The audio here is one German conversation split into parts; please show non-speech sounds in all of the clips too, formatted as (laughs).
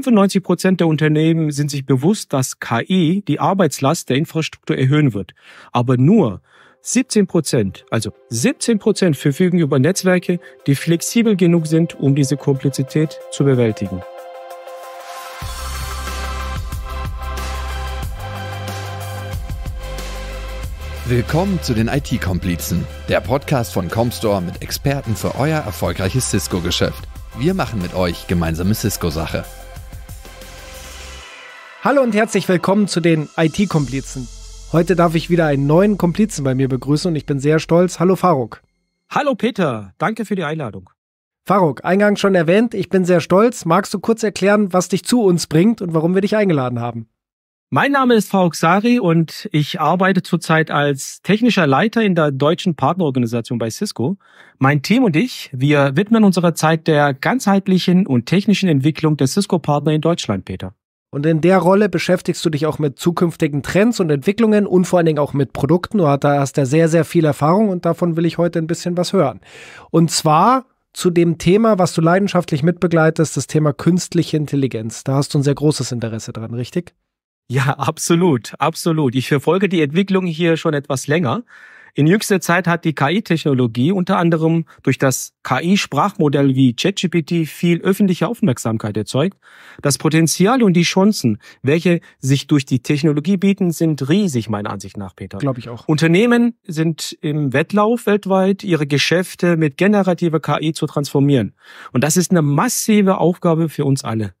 95 Prozent der Unternehmen sind sich bewusst, dass KI die Arbeitslast der Infrastruktur erhöhen wird. Aber nur 17 Prozent, also 17 Prozent verfügen über Netzwerke, die flexibel genug sind, um diese Komplexität zu bewältigen. Willkommen zu den IT-Komplizen, der Podcast von Comstore mit Experten für euer erfolgreiches Cisco-Geschäft. Wir machen mit euch gemeinsame Cisco-Sache. Hallo und herzlich willkommen zu den IT-Komplizen. Heute darf ich wieder einen neuen Komplizen bei mir begrüßen und ich bin sehr stolz. Hallo Faruk. Hallo Peter, danke für die Einladung. Faruk, eingangs schon erwähnt, ich bin sehr stolz. Magst du kurz erklären, was dich zu uns bringt und warum wir dich eingeladen haben? Mein Name ist Faruk Sari und ich arbeite zurzeit als technischer Leiter in der deutschen Partnerorganisation bei Cisco. Mein Team und ich, wir widmen unsere Zeit der ganzheitlichen und technischen Entwicklung der Cisco-Partner in Deutschland, Peter. Und in der Rolle beschäftigst du dich auch mit zukünftigen Trends und Entwicklungen und vor allen Dingen auch mit Produkten. Du hast, da hast da sehr, sehr viel Erfahrung und davon will ich heute ein bisschen was hören. Und zwar zu dem Thema, was du leidenschaftlich mitbegleitest, das Thema künstliche Intelligenz. Da hast du ein sehr großes Interesse dran, richtig? Ja, absolut, absolut. Ich verfolge die Entwicklung hier schon etwas länger in jüngster Zeit hat die KI-Technologie unter anderem durch das KI-Sprachmodell wie ChatGPT viel öffentliche Aufmerksamkeit erzeugt. Das Potenzial und die Chancen, welche sich durch die Technologie bieten, sind riesig meiner Ansicht nach, Peter. Glaube ich auch. Unternehmen sind im Wettlauf weltweit, ihre Geschäfte mit generativer KI zu transformieren. Und das ist eine massive Aufgabe für uns alle.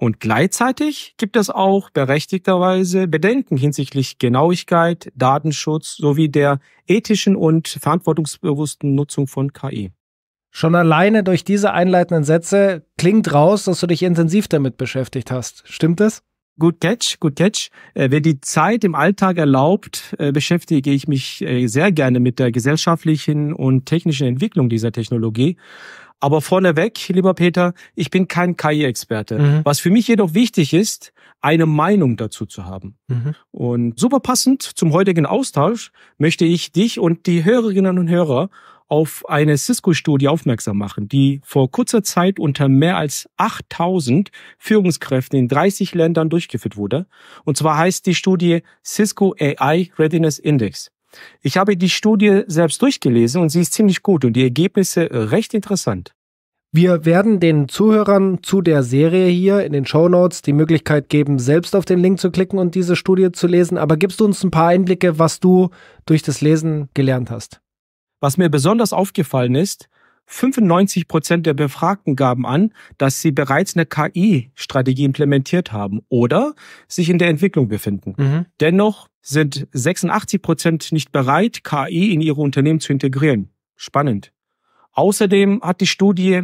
Und gleichzeitig gibt es auch berechtigterweise Bedenken hinsichtlich Genauigkeit, Datenschutz sowie der ethischen und verantwortungsbewussten Nutzung von KI. Schon alleine durch diese einleitenden Sätze klingt raus, dass du dich intensiv damit beschäftigt hast. Stimmt das? Good catch, good catch. Äh, Wenn die Zeit im Alltag erlaubt, äh, beschäftige ich mich äh, sehr gerne mit der gesellschaftlichen und technischen Entwicklung dieser Technologie aber vorneweg, lieber Peter, ich bin kein KI-Experte. Mhm. Was für mich jedoch wichtig ist, eine Meinung dazu zu haben. Mhm. Und super passend zum heutigen Austausch möchte ich dich und die Hörerinnen und Hörer auf eine Cisco-Studie aufmerksam machen, die vor kurzer Zeit unter mehr als 8000 Führungskräften in 30 Ländern durchgeführt wurde. Und zwar heißt die Studie Cisco AI Readiness Index. Ich habe die Studie selbst durchgelesen und sie ist ziemlich gut und die Ergebnisse recht interessant. Wir werden den Zuhörern zu der Serie hier in den Show Notes die Möglichkeit geben, selbst auf den Link zu klicken und diese Studie zu lesen. Aber gibst du uns ein paar Einblicke, was du durch das Lesen gelernt hast? Was mir besonders aufgefallen ist, 95 Prozent der Befragten gaben an, dass sie bereits eine KI-Strategie implementiert haben oder sich in der Entwicklung befinden. Mhm. Dennoch sind 86 Prozent nicht bereit, KI in ihre Unternehmen zu integrieren. Spannend. Außerdem hat die Studie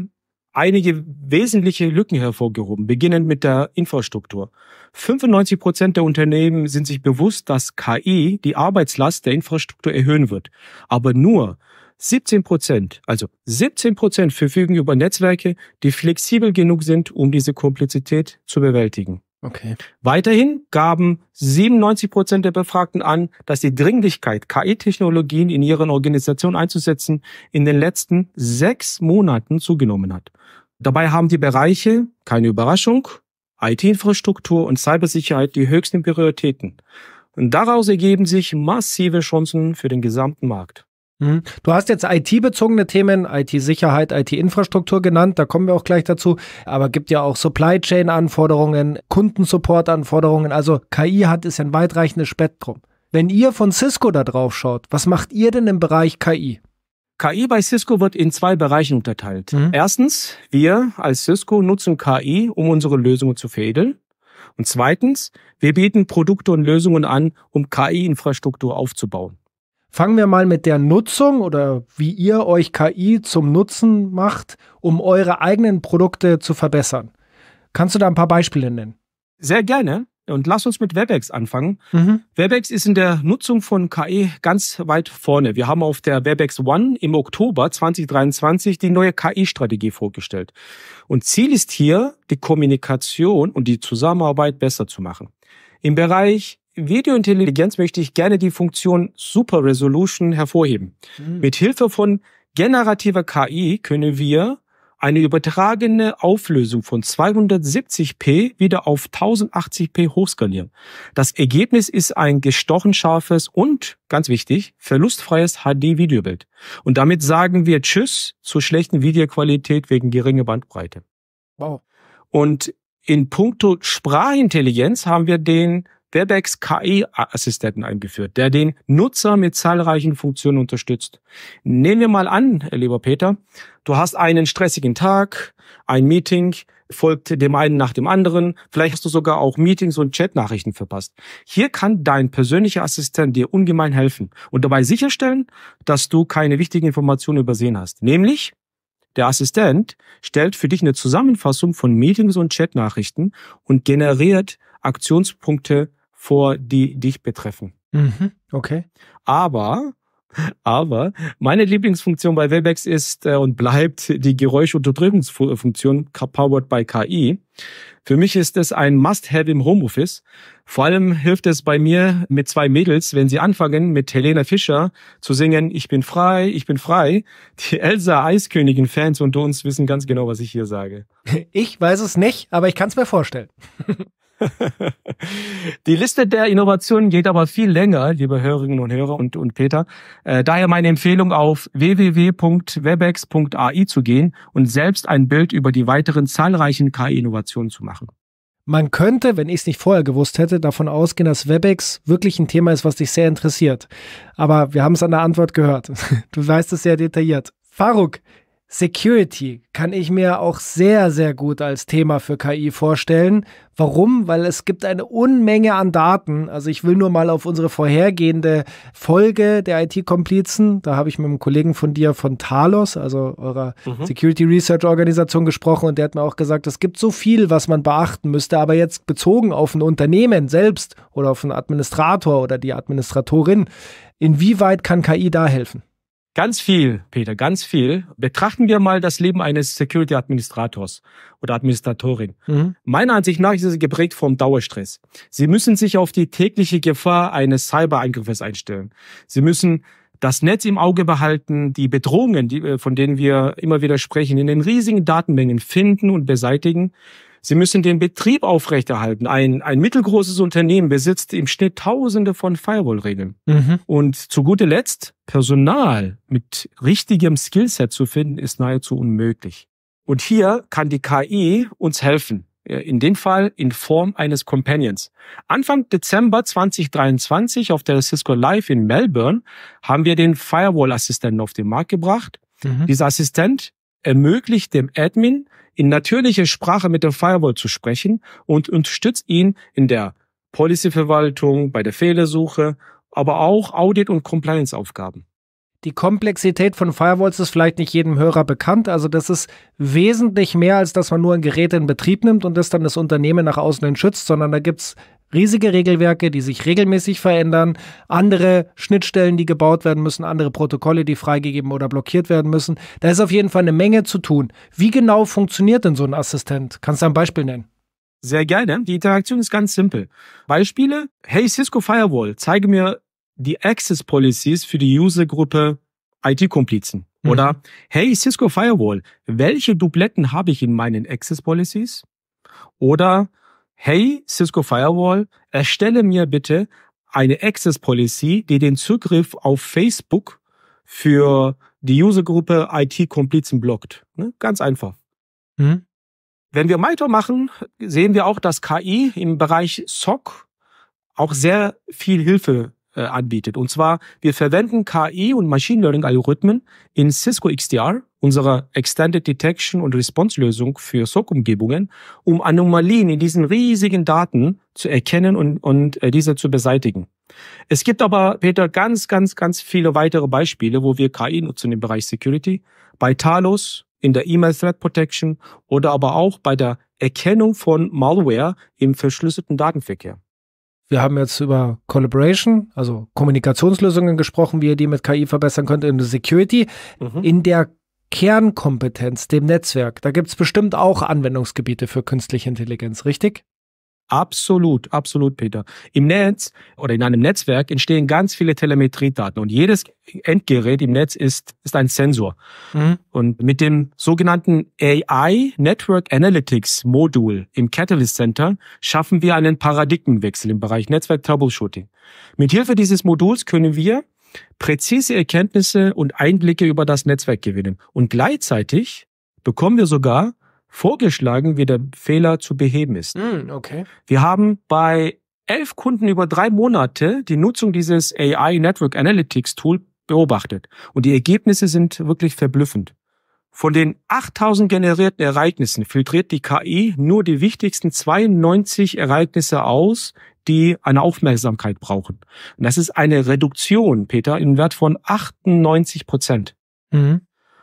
einige wesentliche Lücken hervorgehoben, beginnend mit der Infrastruktur. 95 Prozent der Unternehmen sind sich bewusst, dass KI die Arbeitslast der Infrastruktur erhöhen wird, aber nur 17 Prozent, also 17 Prozent verfügen über Netzwerke, die flexibel genug sind, um diese Komplexität zu bewältigen. Okay. Weiterhin gaben 97 Prozent der Befragten an, dass die Dringlichkeit, KI-Technologien in ihren Organisationen einzusetzen, in den letzten sechs Monaten zugenommen hat. Dabei haben die Bereiche, keine Überraschung, IT-Infrastruktur und Cybersicherheit die höchsten Prioritäten. Und daraus ergeben sich massive Chancen für den gesamten Markt. Mhm. Du hast jetzt IT-bezogene Themen, IT-Sicherheit, IT-Infrastruktur genannt, da kommen wir auch gleich dazu, aber gibt ja auch Supply Chain-Anforderungen, Kundensupport-Anforderungen, also KI hat es ein weitreichendes Spektrum. Wenn ihr von Cisco da drauf schaut, was macht ihr denn im Bereich KI? KI bei Cisco wird in zwei Bereichen unterteilt. Mhm. Erstens, wir als Cisco nutzen KI, um unsere Lösungen zu veredeln. Und zweitens, wir bieten Produkte und Lösungen an, um KI-Infrastruktur aufzubauen. Fangen wir mal mit der Nutzung oder wie ihr euch KI zum Nutzen macht, um eure eigenen Produkte zu verbessern. Kannst du da ein paar Beispiele nennen? Sehr gerne. Und lass uns mit WebEx anfangen. Mhm. WebEx ist in der Nutzung von KI ganz weit vorne. Wir haben auf der WebEx One im Oktober 2023 die neue KI-Strategie vorgestellt. Und Ziel ist hier, die Kommunikation und die Zusammenarbeit besser zu machen. Im Bereich Videointelligenz möchte ich gerne die Funktion Super Resolution hervorheben. Mhm. Mit Hilfe von generativer KI können wir eine übertragene Auflösung von 270p wieder auf 1080p hochskalieren. Das Ergebnis ist ein gestochen scharfes und, ganz wichtig, verlustfreies HD-Videobild. Und damit sagen wir Tschüss zur schlechten Videoqualität wegen geringer Bandbreite. Wow. Und in puncto Sprachintelligenz haben wir den Webex KI-Assistenten eingeführt, der den Nutzer mit zahlreichen Funktionen unterstützt. Nehmen wir mal an, lieber Peter, du hast einen stressigen Tag, ein Meeting, folgt dem einen nach dem anderen. Vielleicht hast du sogar auch Meetings und Chatnachrichten verpasst. Hier kann dein persönlicher Assistent dir ungemein helfen und dabei sicherstellen, dass du keine wichtigen Informationen übersehen hast. Nämlich, der Assistent stellt für dich eine Zusammenfassung von Meetings und Chatnachrichten und generiert Aktionspunkte vor, die dich betreffen. Mhm, okay. Aber aber meine Lieblingsfunktion bei Webex ist äh, und bleibt die Geräuschunterdrückungsfunktion powered by KI. Für mich ist es ein Must-Have im Homeoffice, vor allem hilft es bei mir mit zwei Mädels, wenn sie anfangen, mit Helena Fischer zu singen, ich bin frei, ich bin frei. Die Elsa Eiskönigin Fans unter uns wissen ganz genau, was ich hier sage. (laughs) Ich weiß es nicht, aber ich kann es mir vorstellen. (laughs) Die Liste der Innovationen geht aber viel länger, liebe Hörerinnen und Hörer und, und Peter. Äh, daher meine Empfehlung, auf www.webex.ai zu gehen und selbst ein Bild über die weiteren zahlreichen KI-Innovationen zu machen. Man könnte, wenn ich es nicht vorher gewusst hätte, davon ausgehen, dass WebEx wirklich ein Thema ist, was dich sehr interessiert. Aber wir haben es an der Antwort gehört. (laughs) Du weißt es sehr detailliert. Faruk, Security kann ich mir auch sehr, sehr gut als Thema für KI vorstellen. Warum? Weil es gibt eine Unmenge an Daten. Also ich will nur mal auf unsere vorhergehende Folge der IT-Komplizen, da habe ich mit einem Kollegen von dir von Talos, also eurer mhm. Security Research Organisation gesprochen und der hat mir auch gesagt, es gibt so viel, was man beachten müsste, aber jetzt bezogen auf ein Unternehmen selbst oder auf einen Administrator oder die Administratorin, inwieweit kann KI da helfen? Ganz viel, Peter, ganz viel. Betrachten wir mal das Leben eines Security-Administrators oder Administratorin. Mhm. Meiner Ansicht nach ist es geprägt vom Dauerstress. Sie müssen sich auf die tägliche Gefahr eines Cyberangriffes einstellen. Sie müssen das Netz im Auge behalten, die Bedrohungen, die, äh, von denen wir immer wieder sprechen, in den riesigen Datenmengen finden und beseitigen. Sie müssen den Betrieb aufrechterhalten. Ein, ein mittelgroßes Unternehmen besitzt im Schnitt Tausende von Firewall-Regeln. Mhm. Und zu guter Letzt, Personal mit richtigem Skillset zu finden, ist nahezu unmöglich. Und hier kann die KI uns helfen. In dem Fall in Form eines Companions. Anfang Dezember 2023 auf der Cisco Live in Melbourne haben wir den Firewall-Assistenten auf den Markt gebracht. Mhm. Dieser Assistent ermöglicht dem Admin, in natürlicher Sprache mit der Firewall zu sprechen und unterstützt ihn in der Policy-Verwaltung, bei der Fehlersuche, aber auch Audit- und Compliance-Aufgaben. Die Komplexität von Firewalls ist vielleicht nicht jedem Hörer bekannt. Also das ist wesentlich mehr, als dass man nur ein Gerät in Betrieb nimmt und das dann das Unternehmen nach außen schützt, sondern da gibt es riesige Regelwerke, die sich regelmäßig verändern, andere Schnittstellen, die gebaut werden müssen, andere Protokolle, die freigegeben oder blockiert werden müssen. Da ist auf jeden Fall eine Menge zu tun. Wie genau funktioniert denn so ein Assistent? Kannst du ein Beispiel nennen? Sehr gerne. Die Interaktion ist ganz simpel. Beispiele. Hey Cisco Firewall, zeige mir die Access Policies für die Usergruppe IT-Komplizen. Mhm. Oder Hey Cisco Firewall, welche Dubletten habe ich in meinen Access Policies? Oder hey Cisco Firewall, erstelle mir bitte eine Access Policy, die den Zugriff auf Facebook für die Usergruppe IT-Komplizen blockt. Ne? Ganz einfach. Mhm. Wenn wir Monitor machen, sehen wir auch, dass KI im Bereich SOC auch sehr viel Hilfe äh, anbietet. Und zwar, wir verwenden KI und Machine Learning Algorithmen in Cisco XDR unserer Extended Detection und Response Lösung für SOC-Umgebungen, um Anomalien in diesen riesigen Daten zu erkennen und, und äh, diese zu beseitigen. Es gibt aber, Peter, ganz, ganz, ganz viele weitere Beispiele, wo wir KI nutzen im Bereich Security. Bei Talos in der E-Mail Threat Protection oder aber auch bei der Erkennung von Malware im verschlüsselten Datenverkehr. Wir haben jetzt über Collaboration, also Kommunikationslösungen gesprochen, wie ihr die mit KI verbessern könnt in der Security. Mhm. In der Kernkompetenz, dem Netzwerk, da gibt es bestimmt auch Anwendungsgebiete für künstliche Intelligenz, richtig? Absolut, absolut, Peter. Im Netz oder in einem Netzwerk entstehen ganz viele Telemetriedaten und jedes Endgerät im Netz ist, ist ein Sensor. Mhm. Und mit dem sogenannten AI Network Analytics Modul im Catalyst Center schaffen wir einen Paradigmenwechsel im Bereich Netzwerk Troubleshooting. Mit Hilfe dieses Moduls können wir präzise Erkenntnisse und Einblicke über das Netzwerk gewinnen. Und gleichzeitig bekommen wir sogar vorgeschlagen, wie der Fehler zu beheben ist. Hm, okay. Wir haben bei elf Kunden über drei Monate die Nutzung dieses AI Network Analytics Tool beobachtet. Und die Ergebnisse sind wirklich verblüffend. Von den 8000 generierten Ereignissen filtriert die KI nur die wichtigsten 92 Ereignisse aus, die eine Aufmerksamkeit brauchen. Und das ist eine Reduktion, Peter, im Wert von 98 Prozent. Mhm.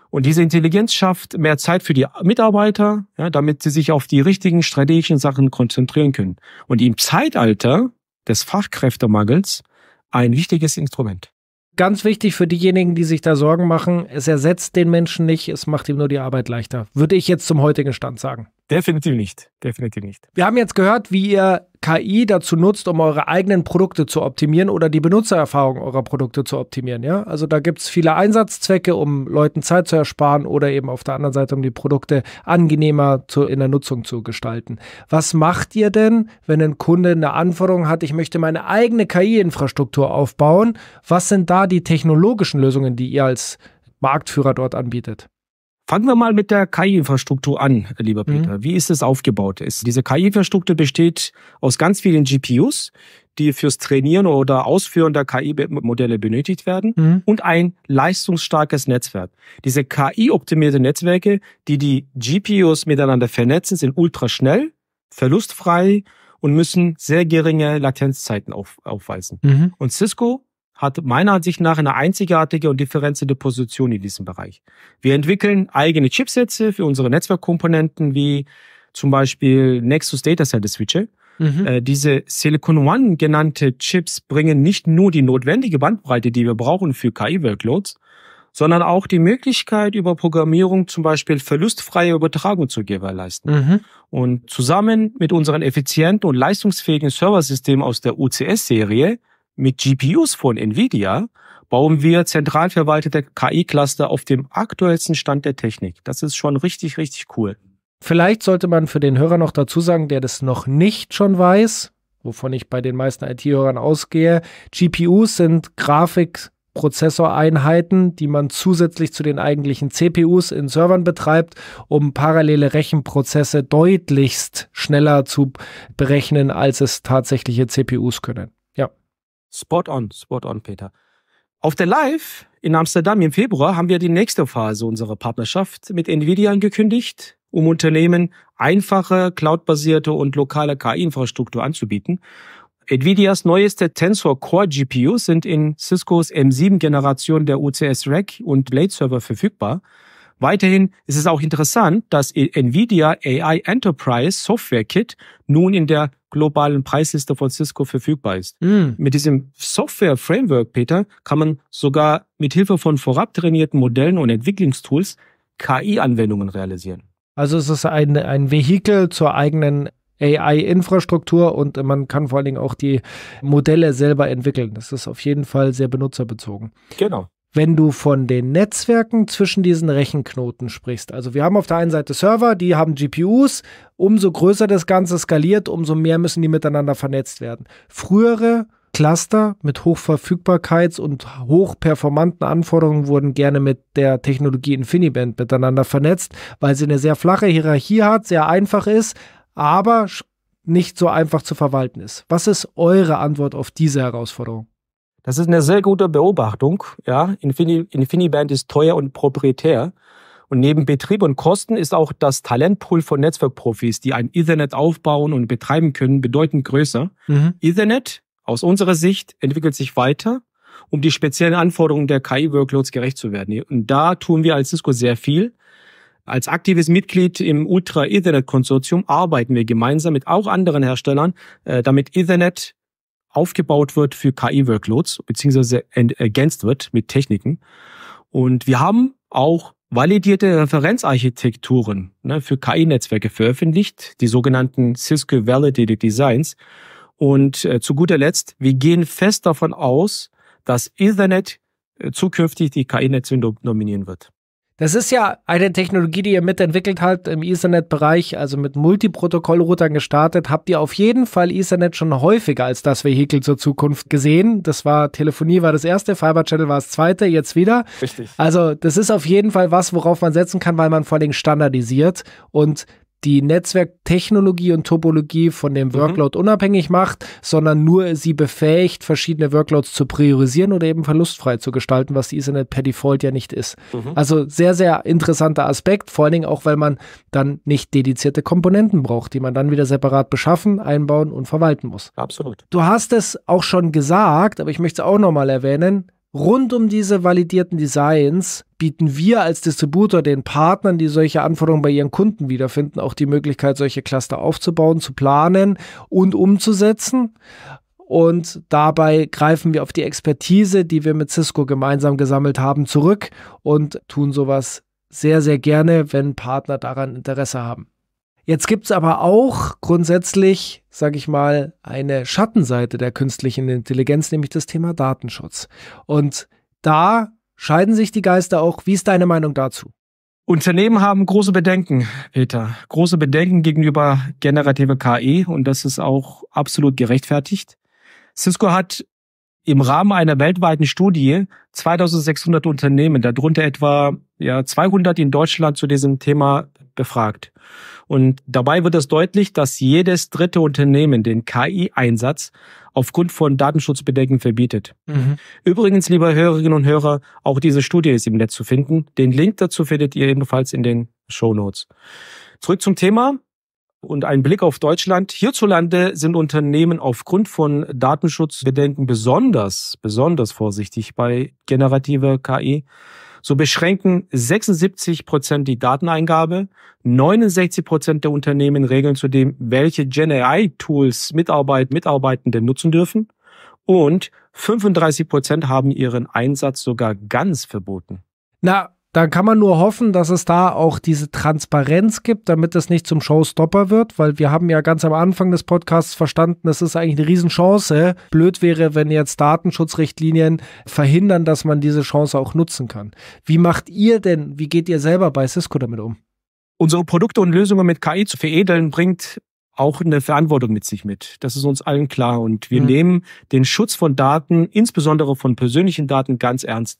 Und diese Intelligenz schafft mehr Zeit für die Mitarbeiter, ja, damit sie sich auf die richtigen strategischen Sachen konzentrieren können. Und im Zeitalter des Fachkräftemangels ein wichtiges Instrument ganz wichtig für diejenigen, die sich da Sorgen machen, es ersetzt den Menschen nicht, es macht ihm nur die Arbeit leichter. Würde ich jetzt zum heutigen Stand sagen. Definitiv nicht. Definitiv nicht. Wir haben jetzt gehört, wie ihr KI dazu nutzt, um eure eigenen Produkte zu optimieren oder die Benutzererfahrung eurer Produkte zu optimieren. Ja? Also da gibt es viele Einsatzzwecke, um Leuten Zeit zu ersparen oder eben auf der anderen Seite, um die Produkte angenehmer zu, in der Nutzung zu gestalten. Was macht ihr denn, wenn ein Kunde eine Anforderung hat, ich möchte meine eigene KI-Infrastruktur aufbauen? Was sind da die technologischen Lösungen, die ihr als Marktführer dort anbietet? Fangen wir mal mit der KI-Infrastruktur an, lieber mhm. Peter. Mhm. Wie ist es aufgebaut? Ist diese KI-Infrastruktur besteht aus ganz vielen GPUs, die fürs Trainieren oder Ausführen der KI-Modelle benötigt werden mhm. und ein leistungsstarkes Netzwerk. Diese KI-optimierte Netzwerke, die die GPUs miteinander vernetzen, sind ultraschnell, verlustfrei und müssen sehr geringe Latenzzeiten auf, aufweisen. Mhm. Und Cisco hat meiner Ansicht nach eine einzigartige und differenzierte Position in diesem Bereich. Wir entwickeln eigene Chipsätze für unsere Netzwerkkomponenten wie zum Beispiel Nexus Data Center Switcher. Mhm. Äh, diese Silicon One genannte Chips bringen nicht nur die notwendige Bandbreite, die wir brauchen für KI-Workloads, sondern auch die Möglichkeit, über Programmierung zum Beispiel verlustfreie Übertragung zu gewährleisten. Mhm. Und zusammen mit unseren effizienten und leistungsfähigen Serversystemen aus der UCS-Serie mit GPUs von Nvidia bauen wir zentral verwaltete KI-Cluster auf dem aktuellsten Stand der Technik. Das ist schon richtig, richtig cool. Vielleicht sollte man für den Hörer noch dazu sagen, der das noch nicht schon weiß, wovon ich bei den meisten IT-Hörern ausgehe. GPUs sind Grafikprozessoreinheiten, die man zusätzlich zu den eigentlichen CPUs in Servern betreibt, um parallele Rechenprozesse deutlichst schneller zu berechnen, als es tatsächliche CPUs können. Spot on, spot on, Peter. Auf der Live in Amsterdam im Februar haben wir die nächste Phase unserer Partnerschaft mit Nvidia angekündigt, um Unternehmen einfache, cloudbasierte und lokale KI-Infrastruktur anzubieten. Nvidias neueste Tensor Core GPUs sind in Ciscos M7-Generation der UCS Rack und Blade Server verfügbar. Weiterhin ist es auch interessant, dass Nvidia AI Enterprise Software Kit nun in der globalen Preisliste von Cisco verfügbar ist. Mm. Mit diesem Software-Framework, Peter, kann man sogar mit Hilfe von vorab trainierten Modellen und Entwicklungstools KI-Anwendungen realisieren. Also es ist ein, ein Vehikel zur eigenen AI-Infrastruktur und man kann vor allen Dingen auch die Modelle selber entwickeln. Das ist auf jeden Fall sehr benutzerbezogen. Genau wenn du von den Netzwerken zwischen diesen Rechenknoten sprichst. Also wir haben auf der einen Seite Server, die haben GPUs. Umso größer das Ganze skaliert, umso mehr müssen die miteinander vernetzt werden. Frühere Cluster mit Hochverfügbarkeits- und hochperformanten Anforderungen wurden gerne mit der Technologie InfiniBand miteinander vernetzt, weil sie eine sehr flache Hierarchie hat, sehr einfach ist, aber nicht so einfach zu verwalten ist. Was ist eure Antwort auf diese Herausforderung? Das ist eine sehr gute Beobachtung. Ja, Infini, InfiniBand ist teuer und proprietär. Und neben Betrieb und Kosten ist auch das Talentpool von Netzwerkprofis, die ein Ethernet aufbauen und betreiben können, bedeutend größer. Mhm. Ethernet aus unserer Sicht entwickelt sich weiter, um die speziellen Anforderungen der KI-Workloads gerecht zu werden. Und da tun wir als Cisco sehr viel. Als aktives Mitglied im Ultra Ethernet Konsortium arbeiten wir gemeinsam mit auch anderen Herstellern, äh, damit Ethernet aufgebaut wird für KI-Workloads, beziehungsweise ergänzt wird mit Techniken. Und wir haben auch validierte Referenzarchitekturen ne, für KI-Netzwerke veröffentlicht, die sogenannten Cisco Validated Designs. Und äh, zu guter Letzt, wir gehen fest davon aus, dass Ethernet äh, zukünftig die KI-Netzwerke dominieren wird. Das ist ja eine Technologie, die ihr mitentwickelt habt im Ethernet-Bereich, also mit Multiprotokoll-Routern gestartet. Habt ihr auf jeden Fall Ethernet schon häufiger als das Vehikel zur Zukunft gesehen? Das war Telefonie war das erste, Fiber Channel war das zweite, jetzt wieder. Richtig. Also das ist auf jeden Fall was, worauf man setzen kann, weil man vor allem standardisiert und die Netzwerktechnologie und Topologie von dem mhm. Workload mhm. unabhängig macht, sondern nur sie befähigt, verschiedene Workloads zu priorisieren oder eben verlustfrei zu gestalten, was Ethernet per Default ja nicht ist. Mhm. Also sehr, sehr interessanter Aspekt, vor allen Dingen auch, weil man dann nicht dedizierte Komponenten braucht, die man dann wieder separat beschaffen, einbauen und verwalten muss. Absolut. Du hast es auch schon gesagt, aber ich möchte es auch nochmal erwähnen. Rund um diese validierten Designs bieten wir als Distributor den Partnern, die solche Anforderungen bei ihren Kunden wiederfinden, auch die Möglichkeit, solche Cluster aufzubauen, zu planen und umzusetzen. Und dabei greifen wir auf die Expertise, die wir mit Cisco gemeinsam gesammelt haben, zurück und tun sowas sehr, sehr gerne, wenn Partner daran Interesse haben. Jetzt gibt es aber auch grundsätzlich, sage ich mal, eine Schattenseite der künstlichen Intelligenz, nämlich das Thema Datenschutz. Und da scheiden sich die Geister auch. Wie ist deine Meinung dazu? Unternehmen haben große Bedenken, Peter. Große Bedenken gegenüber generative KI und das ist auch absolut gerechtfertigt. Cisco hat im Rahmen einer weltweiten Studie 2600 Unternehmen, darunter etwa ja, 200 in Deutschland zu diesem Thema befragt. Und dabei wird es deutlich, dass jedes dritte Unternehmen den KI-Einsatz aufgrund von Datenschutzbedenken verbietet. Mhm. Übrigens, liebe Hörerinnen und Hörer, auch diese Studie ist im Netz zu finden. Den Link dazu findet ihr ebenfalls in den Show Notes. Zurück zum Thema und ein Blick auf Deutschland. Hierzulande sind Unternehmen aufgrund von Datenschutzbedenken besonders, besonders vorsichtig bei generativer KI. So beschränken 76 Prozent die Dateneingabe, 69 Prozent der Unternehmen regeln zudem, welche Gen AI-Tools Mitarbeit, Mitarbeitende nutzen dürfen und 35 Prozent haben ihren Einsatz sogar ganz verboten. Na, da kann man nur hoffen, dass es da auch diese Transparenz gibt, damit es nicht zum Showstopper wird, weil wir haben ja ganz am Anfang des Podcasts verstanden, es ist eigentlich eine Riesenchance. Blöd wäre, wenn jetzt Datenschutzrichtlinien verhindern, dass man diese Chance auch nutzen kann. Wie macht ihr denn, wie geht ihr selber bei Cisco damit um? Unsere Produkte und Lösungen mit KI zu veredeln, bringt auch eine Verantwortung mit sich mit. Das ist uns allen klar. Und wir mhm. nehmen den Schutz von Daten, insbesondere von persönlichen Daten, ganz ernst.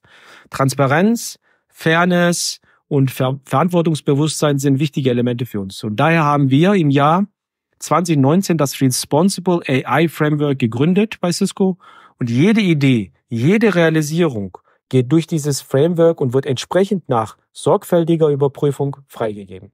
Transparenz, Fairness und Ver Verantwortungsbewusstsein sind wichtige Elemente für uns. Und daher haben wir im Jahr 2019 das Responsible AI Framework gegründet bei Cisco. Und jede Idee, jede Realisierung geht durch dieses Framework und wird entsprechend nach sorgfältiger Überprüfung freigegeben.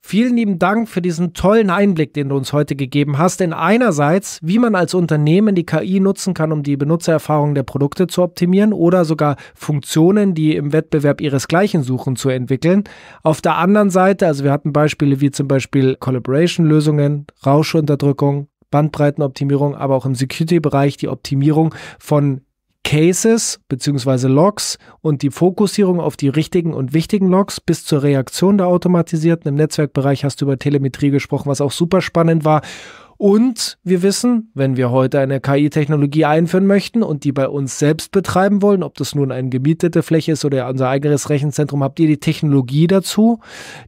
Vielen lieben Dank für diesen tollen Einblick, den du uns heute gegeben hast, in einerseits, wie man als Unternehmen die KI nutzen kann, um die Benutzererfahrung der Produkte zu optimieren oder sogar Funktionen, die im Wettbewerb ihresgleichen suchen, zu entwickeln. Auf der anderen Seite, also wir hatten Beispiele wie zum Beispiel Collaboration-Lösungen, Rauschunterdrückung, Bandbreitenoptimierung, aber auch im Security-Bereich die Optimierung von Cases bzw. Logs und die Fokussierung auf die richtigen und wichtigen Logs bis zur Reaktion der automatisierten. Im Netzwerkbereich hast du über Telemetrie gesprochen, was auch super spannend war. Und wir wissen, wenn wir heute eine KI-Technologie einführen möchten und die bei uns selbst betreiben wollen, ob das nun eine gemietete Fläche ist oder unser eigenes Rechenzentrum, habt ihr die Technologie dazu,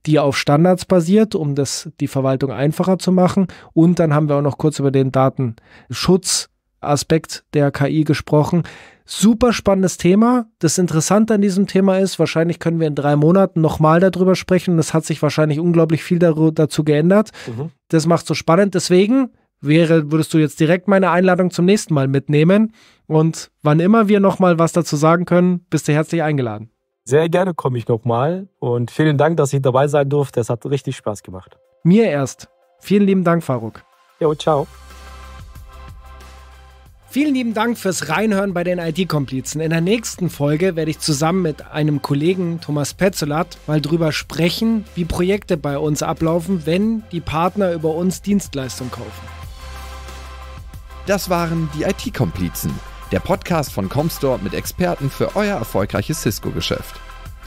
die auf Standards basiert, um das, die Verwaltung einfacher zu machen. Und dann haben wir auch noch kurz über den Datenschutz Aspekt der KI gesprochen. Super spannendes Thema. Das Interessante an diesem Thema ist, wahrscheinlich können wir in drei Monaten nochmal darüber sprechen. Es hat sich wahrscheinlich unglaublich viel dazu geändert. Mhm. Das macht so spannend. Deswegen wäre, würdest du jetzt direkt meine Einladung zum nächsten Mal mitnehmen. Und wann immer wir nochmal was dazu sagen können, bist du herzlich eingeladen. Sehr gerne komme ich nochmal und vielen Dank, dass ich dabei sein durfte. Es hat richtig Spaß gemacht. Mir erst. Vielen lieben Dank, Faruk. Jo, ciao. Vielen lieben Dank fürs Reinhören bei den IT-Komplizen. In der nächsten Folge werde ich zusammen mit einem Kollegen Thomas Petzolat mal drüber sprechen, wie Projekte bei uns ablaufen, wenn die Partner über uns Dienstleistungen kaufen. Das waren die IT-Komplizen, der Podcast von Comstore mit Experten für euer erfolgreiches Cisco-Geschäft.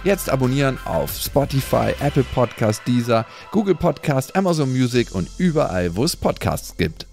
Jetzt abonnieren auf Spotify, Apple Podcast, Deezer, Google Podcast, Amazon Music und überall, wo es Podcasts gibt.